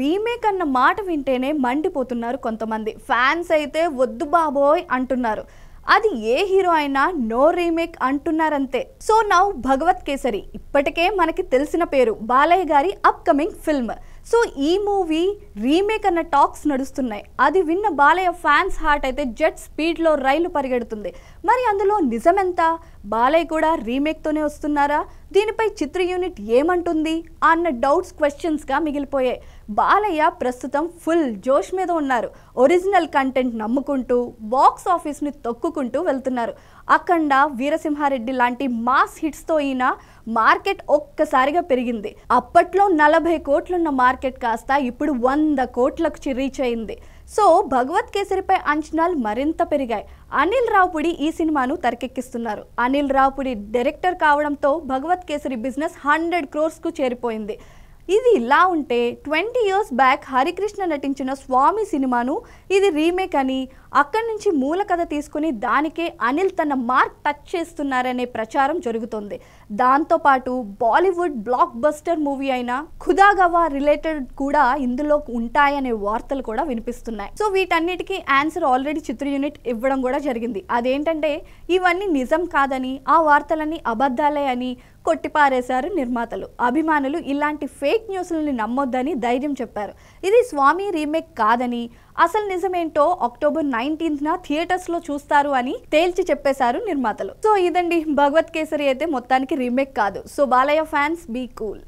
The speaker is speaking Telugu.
రీమేక్ అన్న మాట వింటేనే మండిపోతున్నారు కొంతమంది ఫ్యాన్స్ అయితే వద్దు బాబోయ్ అంటున్నారు అది ఏ హీరో అయినా నో రీమేక్ అంటున్నారంతే సో నౌ భగవత్ కేసరి ఇప్పటికే మనకి తెలిసిన పేరు బాలయ్య గారి అప్కమింగ్ ఫిల్మ్ సో ఈ మూవీ రీమేక్ అన్న టాక్స్ నడుస్తున్నాయి అది విన్న బాలయ్య ఫ్యాన్స్ హార్ట్ అయితే జెట్ స్పీడ్లో రైలు పరిగెడుతుంది మరి అందులో నిజమెంత బాలయ్య కూడా రీమేక్తోనే వస్తున్నారా దీనిపై చిత్ర యూనిట్ ఏమంటుంది అన్న డౌట్స్ క్వశ్చన్స్గా మిగిలిపోయాయి బాలయ్య ప్రస్తుతం ఫుల్ జోష్ మీద ఉన్నారు ఒరిజినల్ కంటెంట్ నమ్ముకుంటూ బాక్స్ ఆఫీస్ని తొక్కుకుంటూ వెళ్తున్నారు అఖండ వీరసింహారెడ్డి లాంటి మాస్ హిట్స్తో ఈయన మార్కెట్ ఒక్కసారిగా పెరిగింది అప్పట్లో నలభై కోట్లున్న మార్కెట్ కాస్త ఇప్పుడు వంద కోట్లకు రీచ్ అయింది సో భగవత్ కేసరిపై అంచనాలు మరింత పెరిగాయి అనిల్ రావుపుడి ఈ సినిమాను తెరకెక్కిస్తున్నారు అనిల్ రావుపుడి డైరెక్టర్ కావడంతో భగవత్ కేసరి బిజినెస్ హండ్రెడ్ క్రోర్స్కు చేరిపోయింది ఇది ఇలా ఉంటే ట్వంటీ ఇయర్స్ బ్యాక్ హరికృష్ణ నటించిన స్వామి సినిమాను ఇది రీమేక్ అని అక్కడి నుంచి మూల కథ తీసుకుని దానికే అనిల్ తన మార్క్ టచ్ చేస్తున్నారనే ప్రచారం జరుగుతుంది దాంతోపాటు బాలీవుడ్ బ్లాక్ బస్టర్ మూవీ అయిన ఖుదాగవా రిలేటెడ్ కూడా ఇందులో ఉంటాయనే వార్తలు కూడా వినిపిస్తున్నాయి సో వీటన్నిటికీ ఆన్సర్ ఆల్రెడీ చిత్ర యూనిట్ ఇవ్వడం కూడా జరిగింది అదేంటంటే ఇవన్నీ నిజం కాదని ఆ వార్తలన్నీ అబద్ధాలే అని కొట్టిపారేశారు నిర్మాతలు అభిమానులు ఇలాంటి ఫేక్ ఫేక్ న్యూస్లని నమ్మొద్దని ధైర్యం చెప్పారు ఇది స్వామి రీమేక్ కాదని అసలు నిజమేంటో అక్టోబర్ నైన్టీన్త్ థియేటర్స్ లో చూస్తారు అని తేల్చి చెప్పేశారు నిర్మాతలు సో ఇదండి భగవత్ కేసరి అయితే మొత్తానికి రీమేక్ కాదు so Balayya fans be cool